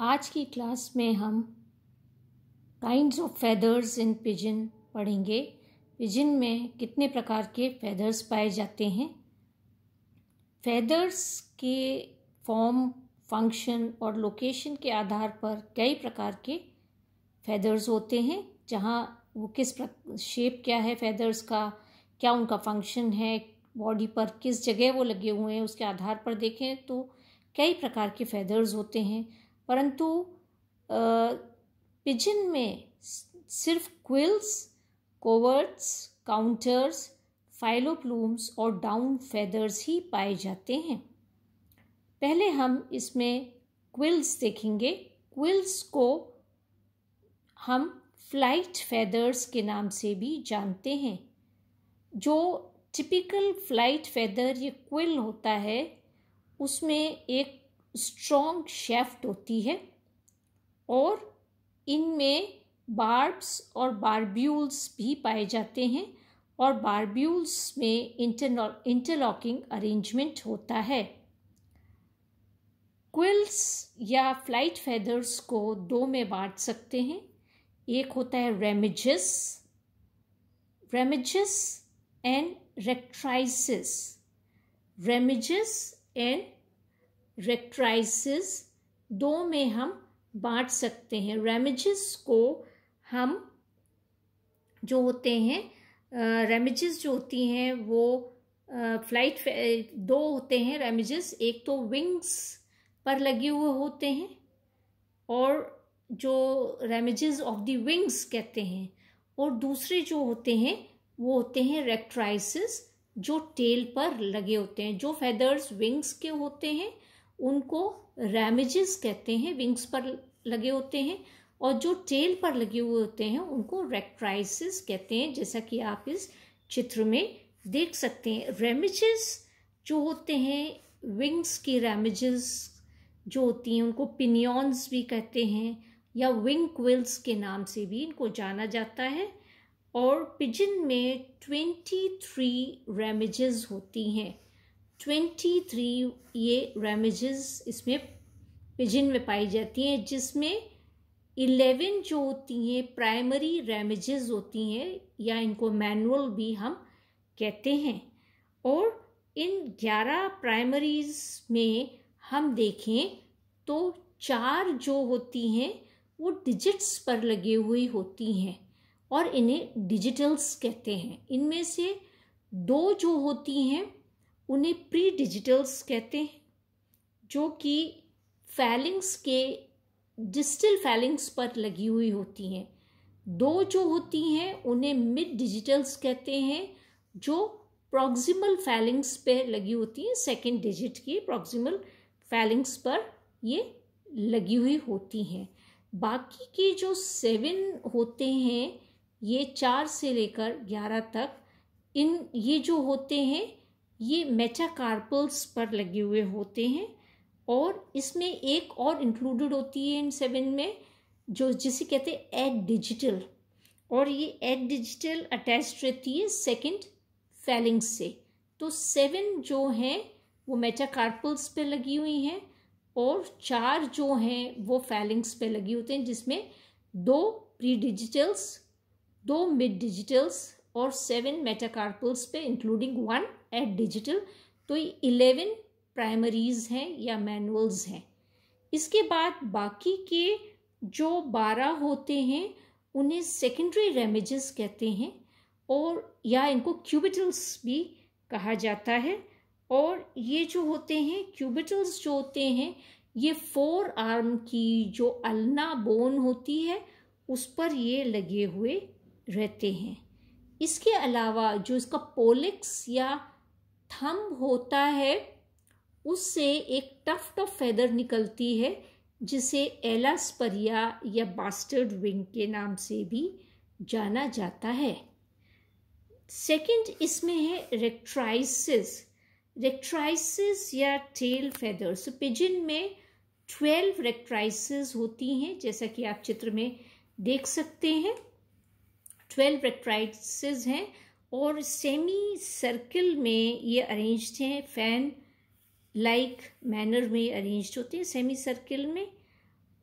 आज की क्लास में हम kinds of feathers in pigeon पढ़ेंगे पिजन में कितने प्रकार के फैदर्स पाए जाते हैं फैदर्स के फॉर्म फंक्शन और लोकेशन के आधार पर कई प्रकार के फैदर्स होते हैं जहाँ वो किस शेप क्या है फैदर्स का क्या उनका फंक्शन है बॉडी पर किस जगह वो लगे हुए हैं उसके आधार पर देखें तो कई प्रकार के फैदर्स होते हैं परंतु पिजन में सिर्फ क्विल्स कोवर्ट्स काउंटर्स फाइलोप्लूम्स और डाउन फेदर्स ही पाए जाते हैं पहले हम इसमें क्विल्स देखेंगे क्विल्स को हम फ्लाइट फेदर्स के नाम से भी जानते हैं जो टिपिकल फ्लाइट फेदर ये क्विल होता है उसमें एक स्ट्रॉन्ग शेफ्ट होती है और इनमें बार्ब्स और बार्ब्यूल्स भी पाए जाते हैं और बार्ब्यूल्स में इंटरलॉकिंग अरेंजमेंट होता है क्विल्स या फ्लाइट फेदर्स को दो में बांट सकते हैं एक होता है रेमिजस रेमिजस एंड रेक्ट्राइसिस रेमिजस एंड रेक्ट्राइसिस दो में हम बांट सकते हैं रेमिजिस को हम जो होते हैं रेमिजिस जो होती हैं वो फ्लाइट दो होते हैं रेमिजिस एक तो विंग्स पर लगे हुए होते हैं और जो रेमिजिस ऑफ द विंग्स कहते हैं और दूसरे जो होते हैं वो होते हैं रेक्ट्राइसिस जो टेल पर लगे होते हैं जो फेदर्स विंग्स के होते हैं उनको रैमेजेस कहते हैं विंग्स पर लगे होते हैं और जो टेल पर लगे हुए होते हैं उनको रेक्ट्राइसिस कहते हैं जैसा कि आप इस चित्र में देख सकते हैं रेमेजेस जो होते हैं विंग्स की रैमेजेस जो होती हैं उनको पिनियॉन्स भी कहते हैं या विंग क्विल्स के नाम से भी इनको जाना जाता है और पिजन में ट्वेंटी थ्री रेमेजेस होती हैं ट्वेंटी थ्री ये रेमेजेस इसमें पिजिन में पाई जाती हैं जिसमें इलेवन जो होती हैं प्राइमरी रेमेजेस होती हैं या इनको मैनुअल भी हम कहते हैं और इन ग्यारह प्राइमरीज में हम देखें तो चार जो होती हैं वो डिजिट्स पर लगी हुई होती हैं और इन्हें डिजिटल्स कहते हैं इनमें से दो जो होती हैं उन्हें प्री डिजिटल्स कहते हैं जो कि फैलिंग्स के डिजिटल फैलिंग्स पर लगी हुई होती हैं दो जो होती हैं उन्हें मिड डिजिटल्स कहते हैं जो प्रॉक्सिमल फैलिंग्स पे लगी होती हैं सेकेंड डिजिट की प्रॉक्सिमल फैलिंग्स पर ये लगी हुई होती हैं बाकी के जो सेवन होते हैं ये चार से लेकर ग्यारह तक इन ये जो होते हैं ये मेटाकार्पल्स पर लगे हुए होते हैं और इसमें एक और इंक्लूडेड होती है इन सेवन में जो जिसे कहते हैं एड डिजिटल और ये एड डिजिटल अटैच रहती है सेकंड फैलिंग से तो सेवन जो हैं वो मेटाकार्पल्स पे लगी हुई हैं और चार जो हैं वो फैलिंग्स पे लगी होते हैं जिसमें दो प्री डिजिटल्स दो मिड डिजिटल्स और सेवन मेटाकार्पल्स पे इंक्लूडिंग वन एट डिजिटल तो ये इलेवन प्राइमरीज हैं या मैनुअल्स हैं इसके बाद बाकी के जो बारह होते हैं उन्हें सेकेंडरी रेमेजेस कहते हैं और या इनको क्यूबिटल्स भी कहा जाता है और ये जो होते हैं क्यूबिटल्स जो होते हैं ये फोर आर्म की जो अलना बोन होती है उस पर ये लगे हुए रहते हैं इसके अलावा जो इसका पोलिक्स या थंब होता है उससे एक टफ्ट ऑफ फेदर निकलती है जिसे एलास्परिया या बास्टर्ड विंग के नाम से भी जाना जाता है सेकंड इसमें है रेक्ट्राइसिस रेक्ट्राइसिस या टेल फैदर्स पिजिन में ट्वेल्व रेक्ट्राइसिस होती हैं जैसा कि आप चित्र में देख सकते हैं ट्वेल्व रेक्ट्राइसिस हैं और सेमी सर्कल में ये अरेंज्ड हैं फैन लाइक मैनर में अरेंज्ड होते हैं सेमी सर्कल में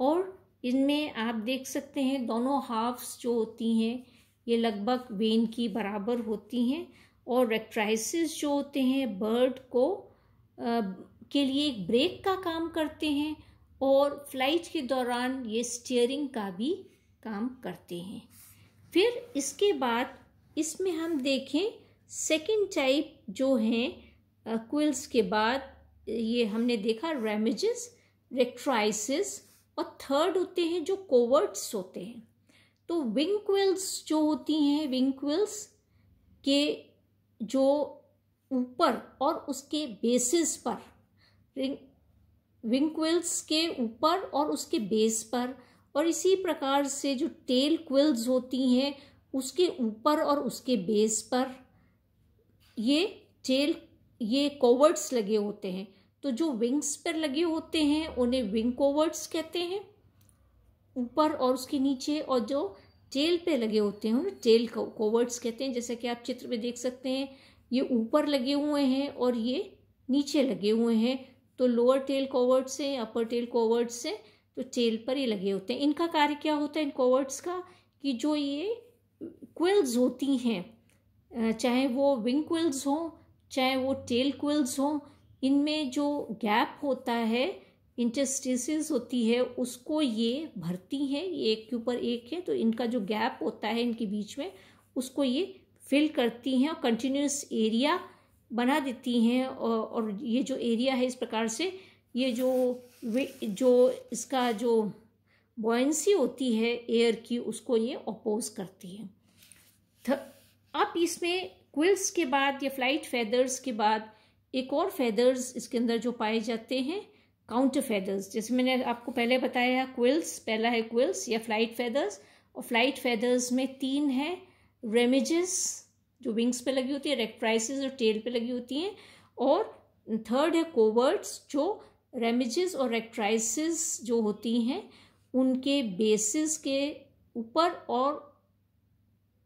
और इनमें आप देख सकते हैं दोनों हाफ्स जो होती हैं ये लगभग वेन की बराबर होती हैं और रेक्ट्राइसिस जो होते हैं बर्ड को आ, के लिए एक ब्रेक का काम करते हैं और फ्लाइट के दौरान ये स्टीयरिंग का भी काम करते हैं फिर इसके बाद इसमें हम देखें सेकेंड टाइप जो हैं क्विल्स के बाद ये हमने देखा रेमेजेस रेक्ट्राइसिस और थर्ड होते हैं जो कोवर्ट्स होते हैं तो विंग क्विल्स जो होती हैं विंग क्विल्स के जो ऊपर और उसके बेसिस पर विंग क्विल्स के ऊपर और उसके बेस पर और इसी प्रकार से जो टेल क्विल्स होती हैं उसके ऊपर और उसके बेस पर ये टेल ये कोवर्ड्स लगे होते हैं तो जो विंग्स पर लगे होते हैं उन्हें विंग कोवर्ड्स कहते हैं ऊपर और उसके नीचे और जो टेल पे लगे होते हैं उन्हें टेल कोवर्ड्स कहते हैं जैसे कि आप चित्र में देख सकते हैं ये ऊपर लगे हुए हैं और ये नीचे लगे हुए हैं तो लोअर टेल कोवर्ड्स हैं अपर टेल कोवर्ड्स हैं तो टेल पर ये लगे होते हैं इनका कार्य क्या होता है इन कोवर्ड्स का कि जो ये क्विल्स होती हैं चाहे वो विंग क्विल्स हों चाहे वो टेल क्विल्स हों इनमें जो गैप होता है इंटरस्टिस होती है उसको ये भरती हैं ये एक के ऊपर एक है तो इनका जो गैप होता है इनके बीच में उसको ये फिल करती हैं और कंटिन्यूस एरिया बना देती हैं और ये जो एरिया है इस प्रकार से ये जो जो इसका जो बॉयंसी होती है एयर की उसको ये अपोज करती है अब इसमें क्विल्स के बाद या फ्लाइट फेदर्स के बाद एक और फेदर्स इसके अंदर जो पाए जाते हैं काउंटर फेदर्स जैसे मैंने आपको पहले बताया क्विल्स पहला है क्विल्स या फ्लाइट फेदर्स और फ्लाइट फेदर्स में तीन है रेमिजेस जो विंग्स पे लगी होती है रेक्ट्राइसिस और टेल पे लगी होती हैं और थर्ड है कोवर्ट्स जो रेमिजेस और रेक्ट्राइसिस जो होती हैं उनके बेसिस के ऊपर और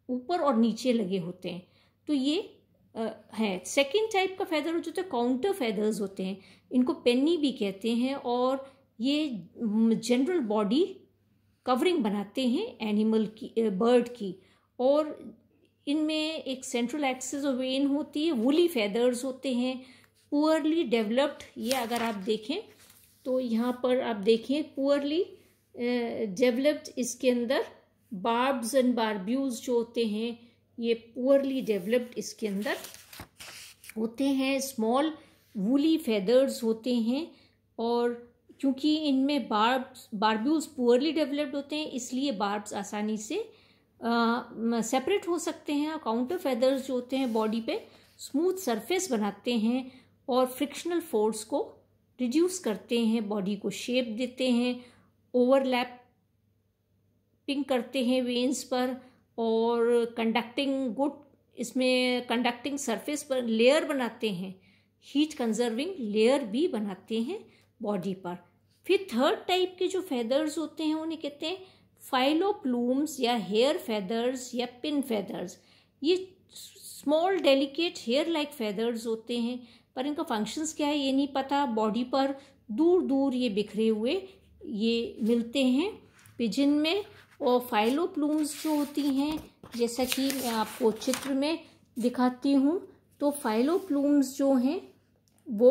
ऊपर और नीचे लगे होते हैं तो ये है सेकेंड टाइप का फैदर जो होता है काउंटर फैदर्स होते हैं इनको पेन्नी भी कहते हैं और ये जनरल बॉडी कवरिंग बनाते हैं एनिमल की बर्ड की और इनमें एक सेंट्रल एक्सेस ऑफ वेन होती है वुली फैदर्स होते हैं पुअरली डेवलप्ड ये अगर आप देखें तो यहाँ पर आप देखें पुअरली डेवलप्ड इसके अंदर बार्ब्स एंड बारब्यूज जो होते हैं ये पुअरली डेवलप्ड इसके अंदर होते हैं स्मॉल वूली फेदर्स होते हैं और क्योंकि इनमें बार्ब्स बारब्यूज पुअरली डेवलप्ड होते हैं इसलिए बार्ब्स आसानी से सेपरेट हो सकते हैं और काउंटर फेदर्स जो होते हैं बॉडी पे स्मूथ सरफेस बनाते हैं और फ्रिक्शनल फोर्स को रिड्यूस करते हैं बॉडी को शेप देते हैं ओवरलैप पिंक करते हैं वेंस पर और कंडक्टिंग गुड इसमें कंडक्टिंग सरफेस पर लेयर बनाते हैं हीट कंजर्विंग लेयर भी बनाते हैं बॉडी पर फिर थर्ड टाइप के जो फैदर्स होते हैं उन्हें कहते हैं फाइलो प्लूम्स या हेयर फैदर्स या पिन फैदर्स ये small delicate hair like feathers होते हैं पर इनका फंक्शंस क्या है ये नहीं पता बॉडी पर दूर दूर ये बिखरे हुए ये मिलते हैं पिजिन में और फाइलोप्लूम्स जो होती हैं जैसा कि मैं आपको चित्र में दिखाती हूँ तो फाइलोप्लूम्स जो हैं वो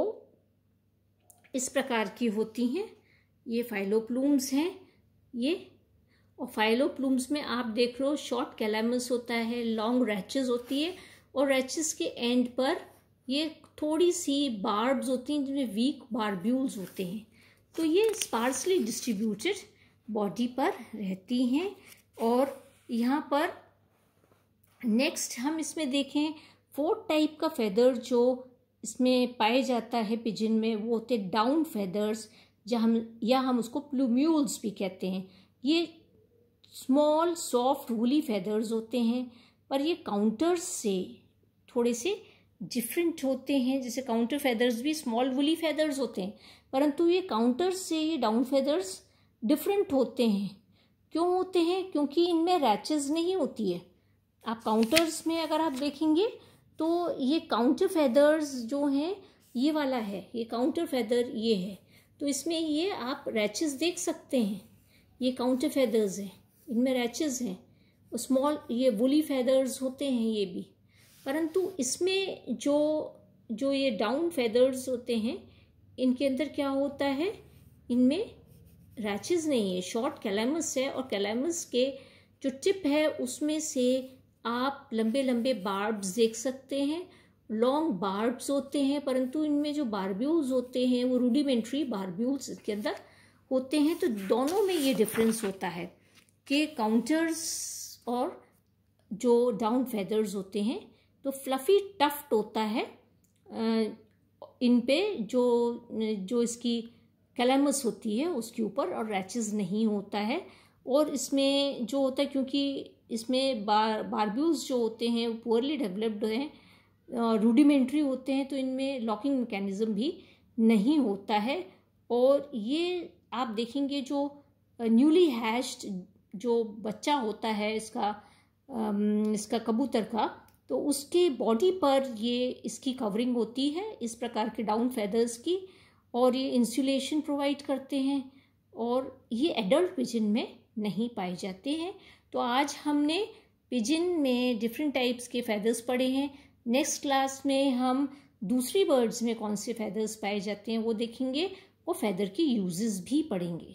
इस प्रकार की होती हैं ये फाइलोप्लूम्स हैं ये और फाइलोप्लूम्स में आप देख लो शॉर्ट कैलामस होता है लॉन्ग रैचेस होती है और रैचेस के एंड पर ये थोड़ी सी बार्ब्स होती हैं जिनमें वीक बार्ब्यूल्स होते हैं तो ये स्पार्सली डिस्ट्रीब्यूटेड बॉडी पर रहती हैं और यहाँ पर नेक्स्ट हम इसमें देखें फोर्थ टाइप का फेदर जो इसमें पाया जाता है पिजिन में वो होते डाउन फेदर्स जहाँ हम या हम उसको प्लूम्यूल्स भी कहते हैं ये स्मॉल सॉफ्ट वूली फेदर्स होते हैं पर ये काउंटर्स से थोड़े से डिफरेंट होते हैं जैसे काउंटर फेदर्स भी स्मॉल वुली फेदर्स होते हैं परंतु ये काउंटर्स से ये डाउन फेदर्स डिफरेंट होते हैं क्यों होते हैं क्योंकि इनमें रैचेज नहीं होती है आप काउंटर्स में अगर आप देखेंगे तो ये काउंटर फैदर्स जो हैं ये वाला है ये काउंटर फैदर ये है तो इसमें ये आप रैचेस देख सकते हैं ये काउंटर फैदर्स हैं इनमें रैचेस हैं स्मॉल ये वुली फैदर्स होते हैं ये भी परंतु इसमें जो जो ये डाउन फैदर्स होते हैं इनके अंदर क्या होता है इनमें रैचेज नहीं है शॉर्ट कैलेमस है और कैलेमस के जो टिप है उसमें से आप लंबे लंबे बार्ब्स देख सकते हैं लॉन्ग बार्ब्स होते हैं परंतु इनमें जो बारब्यूल्स होते हैं वो रूडिमेंट्री बारब्यूल्स के अंदर होते हैं तो दोनों में ये डिफरेंस होता है कि काउंटर्स और जो डाउन फेदर्स होते हैं तो फ्लफ़ी टफ्ट होता है इन पे जो जो इसकी कैलमस होती है उसके ऊपर और रैचेज नहीं होता है और इसमें जो होता है क्योंकि इसमें बार बारब्यूज जो होते हैं वो पुअरली डेवलप्ड हैं रूडिमेंट्री होते हैं तो इनमें लॉकिंग मैकेनिज़्म भी नहीं होता है और ये आप देखेंगे जो न्यूली हैश्ड जो बच्चा होता है इसका इसका कबूतर का तो उसके बॉडी पर ये इसकी कवरिंग होती है इस प्रकार के डाउन फेदर्स की और ये इंसुलेशन प्रोवाइड करते हैं और ये एडल्ट पिजन में नहीं पाए जाते हैं तो आज हमने पिजन में डिफरेंट टाइप्स के फैदर्स पढ़े हैं नेक्स्ट क्लास में हम दूसरी बर्ड्स में कौन से फैदर्स पाए जाते हैं वो देखेंगे और फैदर के यूजेस भी पढ़ेंगे